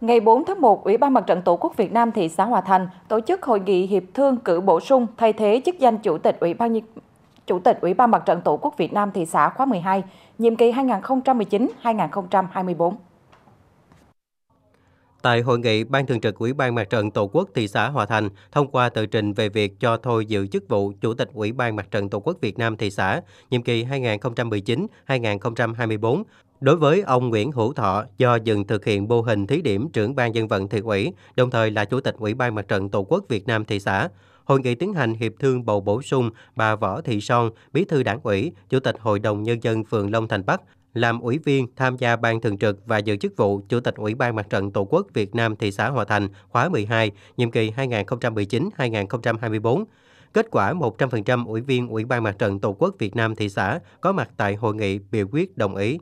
Ngày 4 tháng 1, Ủy ban Mặt trận Tổ quốc Việt Nam thị xã Hòa Thành tổ chức hội nghị hiệp thương cử bổ sung thay thế chức danh Chủ tịch Ủy ban Chủ tịch Ủy ban Mặt trận Tổ quốc Việt Nam thị xã khóa 12, nhiệm kỳ 2019-2024. Tại hội nghị, Ban Thường trực Ủy ban Mặt trận Tổ quốc thị xã Hòa Thành thông qua tờ trình về việc cho thôi giữ chức vụ Chủ tịch Ủy ban Mặt trận Tổ quốc Việt Nam thị xã nhiệm kỳ 2019-2024 Đối với ông Nguyễn Hữu Thọ, do dừng thực hiện mô hình thí điểm trưởng ban dân vận thị ủy, đồng thời là chủ tịch Ủy ban Mặt trận Tổ quốc Việt Nam thị xã, hội nghị tiến hành hiệp thương bầu bổ sung bà Võ Thị Son, bí thư đảng ủy, chủ tịch Hội đồng Nhân dân phường Long Thành Bắc, làm ủy viên tham gia ban thường trực và giữ chức vụ Chủ tịch Ủy ban Mặt trận Tổ quốc Việt Nam thị xã Hòa Thành khóa 12, nhiệm kỳ 2019-2024. Kết quả 100% ủy viên Ủy ban Mặt trận Tổ quốc Việt Nam thị xã có mặt tại hội nghị biểu quyết đồng ý